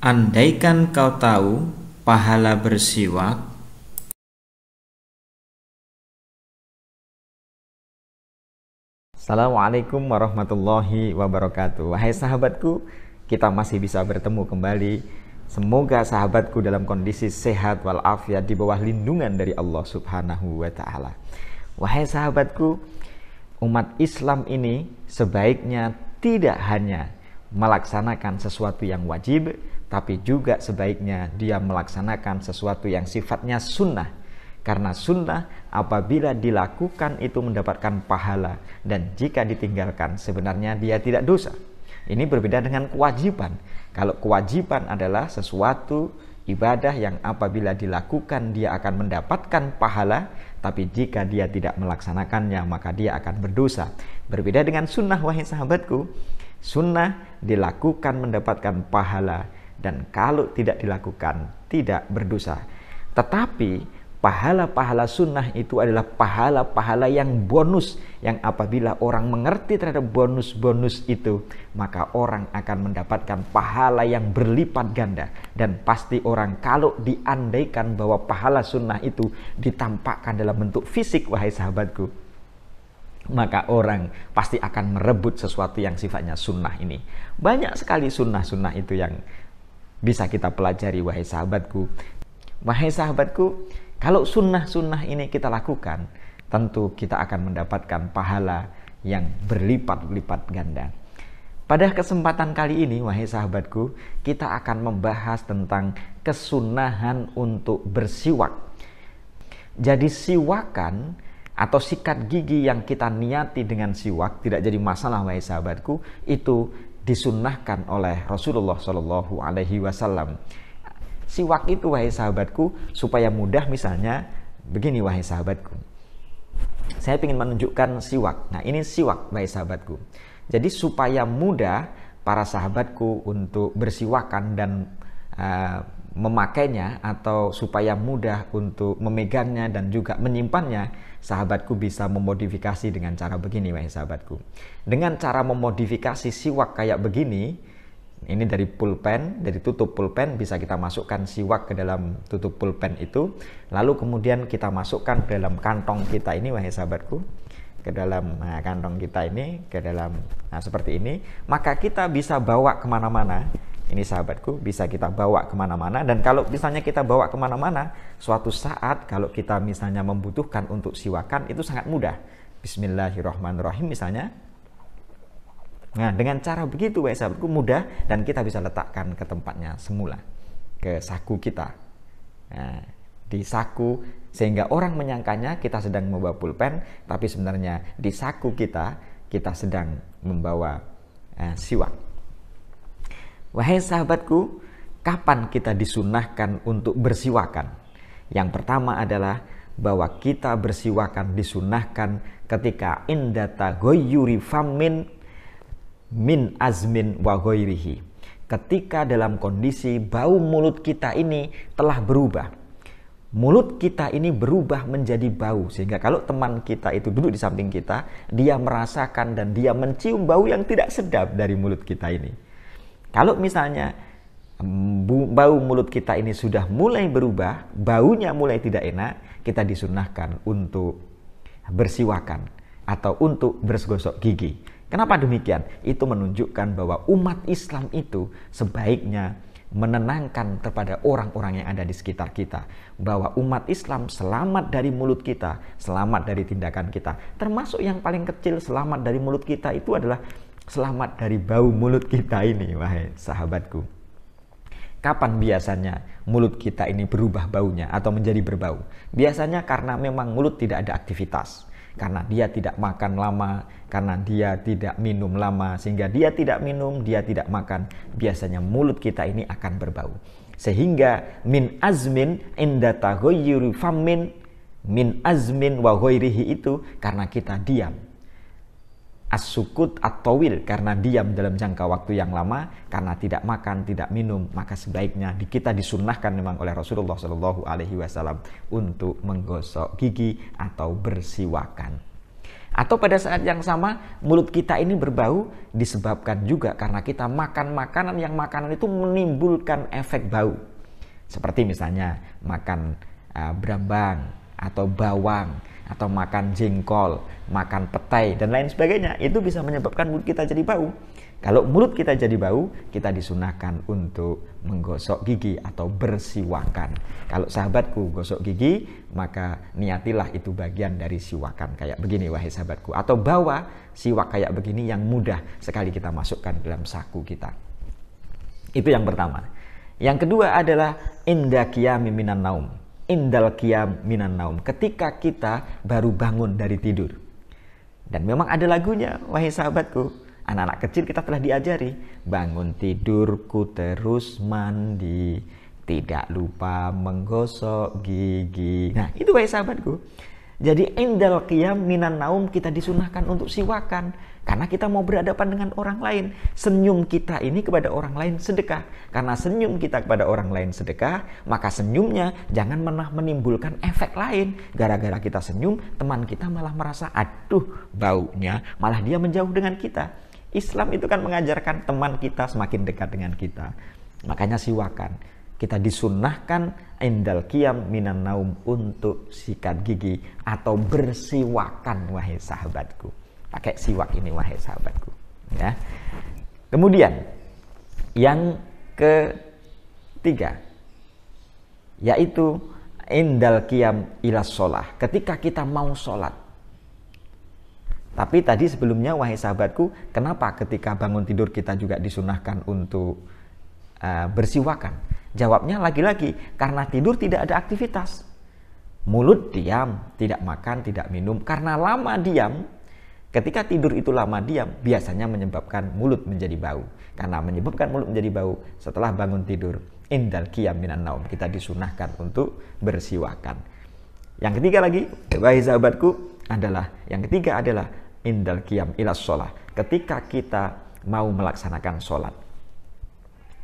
Andaikan kau tahu pahala bersiwak Assalamualaikum warahmatullahi wabarakatuh Wahai sahabatku, kita masih bisa bertemu kembali Semoga sahabatku dalam kondisi sehat walafiat di bawah lindungan dari Allah subhanahu wa ta'ala Wahai sahabatku, umat Islam ini sebaiknya tidak hanya melaksanakan sesuatu yang wajib tapi juga sebaiknya dia melaksanakan sesuatu yang sifatnya sunnah. Karena sunnah apabila dilakukan itu mendapatkan pahala dan jika ditinggalkan sebenarnya dia tidak dosa. Ini berbeda dengan kewajiban. Kalau kewajiban adalah sesuatu ibadah yang apabila dilakukan dia akan mendapatkan pahala, tapi jika dia tidak melaksanakannya maka dia akan berdosa. Berbeda dengan sunnah wahai sahabatku, sunnah dilakukan mendapatkan pahala dan kalau tidak dilakukan tidak berdosa. Tetapi pahala-pahala sunnah itu adalah pahala-pahala yang bonus yang apabila orang mengerti terhadap bonus-bonus itu maka orang akan mendapatkan pahala yang berlipat ganda dan pasti orang kalau diandaikan bahwa pahala sunnah itu ditampakkan dalam bentuk fisik wahai sahabatku maka orang pasti akan merebut sesuatu yang sifatnya sunnah ini banyak sekali sunnah-sunnah itu yang bisa kita pelajari wahai sahabatku. Wahai sahabatku, kalau sunnah-sunnah ini kita lakukan, tentu kita akan mendapatkan pahala yang berlipat-lipat ganda. Pada kesempatan kali ini, wahai sahabatku, kita akan membahas tentang kesunahan untuk bersiwak. Jadi siwakan atau sikat gigi yang kita niati dengan siwak tidak jadi masalah wahai sahabatku itu disunnahkan oleh Rasulullah Shallallahu Alaihi Wasallam. Siwak itu wahai sahabatku supaya mudah misalnya begini wahai sahabatku. Saya ingin menunjukkan siwak. Nah ini siwak wahai sahabatku. Jadi supaya mudah para sahabatku untuk bersiwakan dan uh, memakainya atau supaya mudah untuk memegangnya dan juga menyimpannya, sahabatku bisa memodifikasi dengan cara begini, wahai sahabatku. Dengan cara memodifikasi siwak kayak begini, ini dari pulpen, dari tutup pulpen bisa kita masukkan siwak ke dalam tutup pulpen itu, lalu kemudian kita masukkan ke dalam kantong kita ini, wahai sahabatku ke dalam nah, kantong kita ini ke dalam nah, seperti ini maka kita bisa bawa kemana-mana ini sahabatku bisa kita bawa kemana-mana dan kalau misalnya kita bawa kemana-mana suatu saat kalau kita misalnya membutuhkan untuk siwakan itu sangat mudah Bismillahirrahmanirrahim misalnya nah dengan cara begitu ya sahabatku mudah dan kita bisa letakkan ke tempatnya semula ke saku kita nah, di saku sehingga orang menyangkanya kita sedang membawa pulpen tapi sebenarnya di saku kita kita sedang membawa eh, siwak Wahai sahabatku, kapan kita disunahkan untuk bersiwakan? Yang pertama adalah bahwa kita bersiwakan disunahkan ketika indata goyuri famin min azmin wa goyrihi. Ketika dalam kondisi bau mulut kita ini telah berubah. Mulut kita ini berubah menjadi bau sehingga kalau teman kita itu duduk di samping kita, dia merasakan dan dia mencium bau yang tidak sedap dari mulut kita ini. Kalau misalnya bau mulut kita ini sudah mulai berubah, baunya mulai tidak enak, kita disunahkan untuk bersiwakan atau untuk bersgosok gigi. Kenapa demikian? Itu menunjukkan bahwa umat Islam itu sebaiknya menenangkan kepada orang-orang yang ada di sekitar kita bahwa umat Islam selamat dari mulut kita, selamat dari tindakan kita. Termasuk yang paling kecil selamat dari mulut kita itu adalah selamat dari bau mulut kita ini, wahai sahabatku. Kapan biasanya mulut kita ini berubah baunya atau menjadi berbau? Biasanya karena memang mulut tidak ada aktivitas. Karena dia tidak makan lama, karena dia tidak minum lama, sehingga dia tidak minum, dia tidak makan. Biasanya mulut kita ini akan berbau. Sehingga min azmin inda tahoyuri famin min azmin wa itu karena kita diam as-sukut at-tawil karena diam dalam jangka waktu yang lama karena tidak makan tidak minum maka sebaiknya kita disunnahkan memang oleh Rasulullah Shallallahu Alaihi Wasallam untuk menggosok gigi atau bersiwakan atau pada saat yang sama mulut kita ini berbau disebabkan juga karena kita makan makanan yang makanan itu menimbulkan efek bau seperti misalnya makan uh, berambang atau bawang atau makan jengkol, makan petai dan lain sebagainya itu bisa menyebabkan mulut kita jadi bau. Kalau mulut kita jadi bau, kita disunahkan untuk menggosok gigi atau bersiwakan. Kalau sahabatku gosok gigi, maka niatilah itu bagian dari siwakan kayak begini wahai sahabatku atau bawa siwak kayak begini yang mudah sekali kita masukkan dalam saku kita. Itu yang pertama. Yang kedua adalah indakia miminan naum indal kiam minan naum ketika kita baru bangun dari tidur dan memang ada lagunya wahai sahabatku anak-anak kecil kita telah diajari bangun tidurku terus mandi tidak lupa menggosok gigi nah itu wahai sahabatku jadi indal kiam minan naum kita disunahkan untuk siwakan karena kita mau berhadapan dengan orang lain. Senyum kita ini kepada orang lain sedekah. Karena senyum kita kepada orang lain sedekah, maka senyumnya jangan pernah menimbulkan efek lain. Gara-gara kita senyum, teman kita malah merasa aduh baunya, malah dia menjauh dengan kita. Islam itu kan mengajarkan teman kita semakin dekat dengan kita. Makanya siwakan. Kita disunahkan endal kiam minan naum untuk sikat gigi atau bersiwakan wahai sahabatku pakai siwak ini wahai sahabatku ya kemudian yang ketiga yaitu indal kiam ilas sholah ketika kita mau sholat tapi tadi sebelumnya wahai sahabatku kenapa ketika bangun tidur kita juga disunahkan untuk uh, bersiwakan jawabnya lagi-lagi karena tidur tidak ada aktivitas mulut diam tidak makan tidak minum karena lama diam Ketika tidur itu lama diam, biasanya menyebabkan mulut menjadi bau. Karena menyebabkan mulut menjadi bau, setelah bangun tidur, indal kiam minan naum, kita disunahkan untuk bersiwakan. Yang ketiga lagi, wahai sahabatku, adalah yang ketiga adalah indal kiam ilas sholat. Ketika kita mau melaksanakan sholat.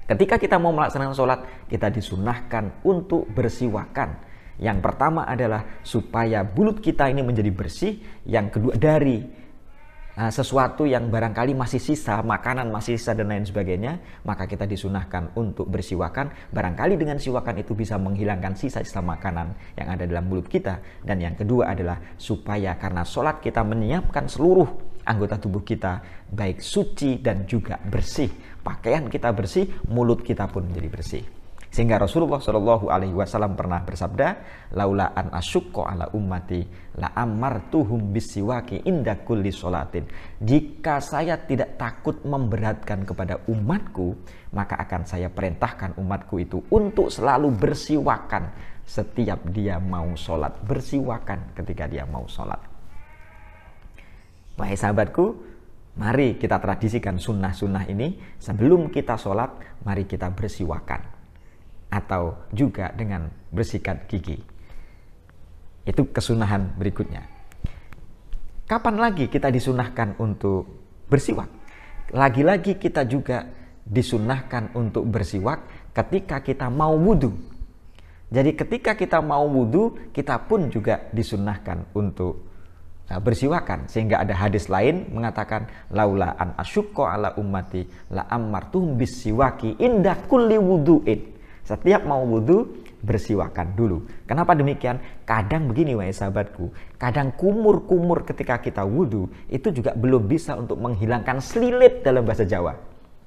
Ketika kita mau melaksanakan sholat, kita disunahkan untuk bersiwakan. Yang pertama adalah supaya bulut kita ini menjadi bersih. Yang kedua dari Nah, sesuatu yang barangkali masih sisa, makanan masih sisa dan lain sebagainya, maka kita disunahkan untuk bersiwakan. Barangkali dengan siwakan itu bisa menghilangkan sisa-sisa makanan yang ada dalam mulut kita. Dan yang kedua adalah supaya karena sholat kita menyiapkan seluruh anggota tubuh kita baik suci dan juga bersih. Pakaian kita bersih, mulut kita pun menjadi bersih. Sehingga Rasulullah Shallallahu Alaihi Wasallam pernah bersabda, laula an asyukko ala ummati la amar tuhum bisiwaki inda kulli solatin Jika saya tidak takut memberatkan kepada umatku, maka akan saya perintahkan umatku itu untuk selalu bersiwakan setiap dia mau sholat. Bersiwakan ketika dia mau sholat. Wahai sahabatku, Mari kita tradisikan sunnah-sunnah ini sebelum kita sholat, mari kita bersiwakan atau juga dengan bersikat gigi. Itu kesunahan berikutnya. Kapan lagi kita disunahkan untuk bersiwak? Lagi-lagi kita juga disunahkan untuk bersiwak ketika kita mau wudhu. Jadi ketika kita mau wudhu, kita pun juga disunahkan untuk e, bersiwakan sehingga ada hadis lain mengatakan laula an asyukko ala ummati la bis bisiwaki inda kulli wuduin setiap mau wudhu, bersiwakan dulu. Kenapa demikian? Kadang begini wahai sahabatku, kadang kumur-kumur ketika kita wudhu itu juga belum bisa untuk menghilangkan selilit dalam bahasa Jawa.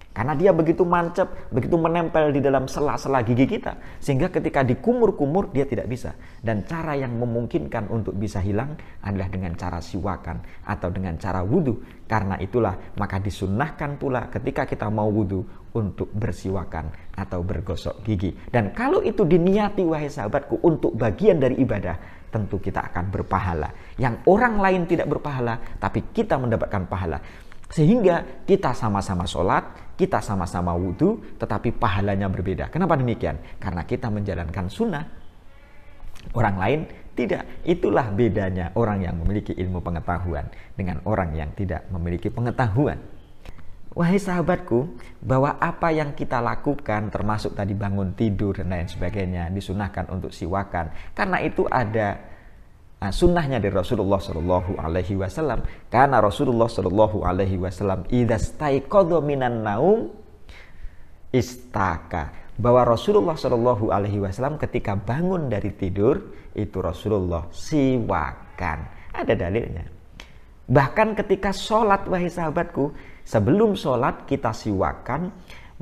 Karena dia begitu mancep, begitu menempel di dalam sela-sela gigi kita. Sehingga ketika dikumur-kumur, dia tidak bisa. Dan cara yang memungkinkan untuk bisa hilang adalah dengan cara siwakan atau dengan cara wudhu. Karena itulah maka disunahkan pula ketika kita mau wudhu untuk bersiwakan atau bergosok gigi. Dan kalau itu diniati wahai sahabatku untuk bagian dari ibadah, tentu kita akan berpahala. Yang orang lain tidak berpahala, tapi kita mendapatkan pahala. Sehingga kita sama-sama sholat, kita sama-sama wudhu, tetapi pahalanya berbeda. Kenapa demikian? Karena kita menjalankan sunnah. Orang lain tidak. Itulah bedanya orang yang memiliki ilmu pengetahuan dengan orang yang tidak memiliki pengetahuan. Wahai sahabatku, bahwa apa yang kita lakukan termasuk tadi bangun tidur dan lain sebagainya disunahkan untuk siwakan. Karena itu ada Nah, sunnahnya dari Rasulullah Shallallahu Alaihi Wasallam karena Rasulullah Shallallahu Alaihi Wasallam idastaiqadha minan naum istaka bahwa Rasulullah Shallallahu Alaihi Wasallam ketika bangun dari tidur itu Rasulullah siwakan ada dalilnya bahkan ketika sholat wahai sahabatku sebelum sholat kita siwakan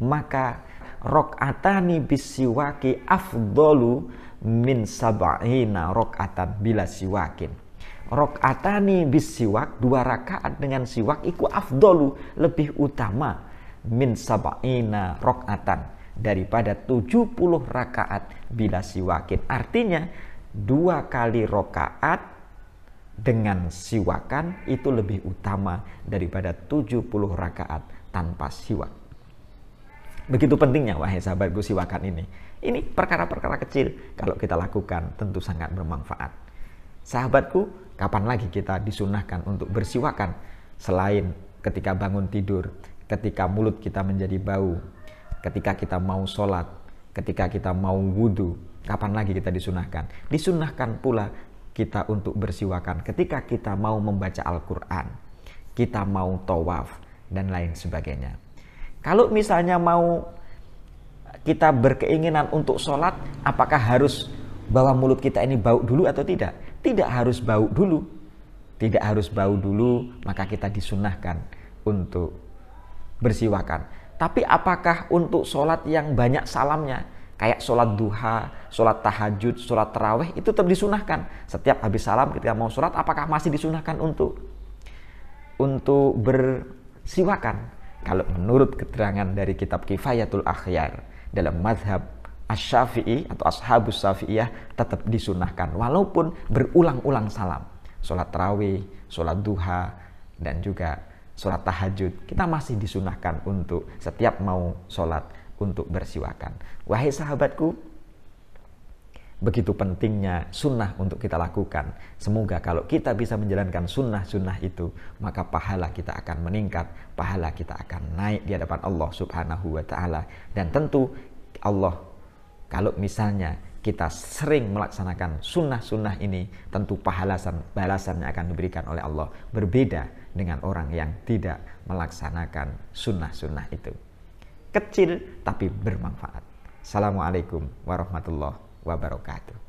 maka rokatani bisiwaki afdolu min sab'ina rokatan bila siwakin rokatani bis siwak dua rakaat dengan siwak iku afdolu lebih utama min sab'ina rokatan daripada 70 rakaat bila siwakin artinya dua kali rokaat dengan siwakan itu lebih utama daripada 70 rakaat tanpa siwak Begitu pentingnya wahai sahabatku siwakan ini. Ini perkara-perkara kecil kalau kita lakukan tentu sangat bermanfaat. Sahabatku, kapan lagi kita disunahkan untuk bersiwakan selain ketika bangun tidur, ketika mulut kita menjadi bau, ketika kita mau sholat, ketika kita mau wudhu, kapan lagi kita disunahkan? Disunahkan pula kita untuk bersiwakan ketika kita mau membaca Al-Quran, kita mau tawaf, dan lain sebagainya. Kalau misalnya mau kita berkeinginan untuk sholat, apakah harus bawa mulut kita ini bau dulu atau tidak? Tidak harus bau dulu. Tidak harus bau dulu, maka kita disunahkan untuk bersiwakan. Tapi apakah untuk sholat yang banyak salamnya? Kayak sholat duha, sholat tahajud, sholat terawih itu tetap disunahkan. Setiap habis salam ketika mau sholat apakah masih disunahkan untuk untuk bersiwakan? Kalau menurut keterangan dari kitab Kifayatul Akhyar dalam madhab Asyafi'i atau Ashabus Syafi'iyah tetap disunahkan walaupun berulang-ulang salam. Sholat tarawih, sholat duha, dan juga sholat tahajud. Kita masih disunahkan untuk setiap mau sholat untuk bersiwakan. Wahai sahabatku, begitu pentingnya sunnah untuk kita lakukan. Semoga kalau kita bisa menjalankan sunnah-sunnah itu, maka pahala kita akan meningkat, pahala kita akan naik di hadapan Allah Subhanahu wa Ta'ala, dan tentu Allah. Kalau misalnya kita sering melaksanakan sunnah-sunnah ini, tentu pahalasan balasannya akan diberikan oleh Allah berbeda dengan orang yang tidak melaksanakan sunnah-sunnah itu. Kecil tapi bermanfaat. Assalamualaikum warahmatullahi wabarakatuh.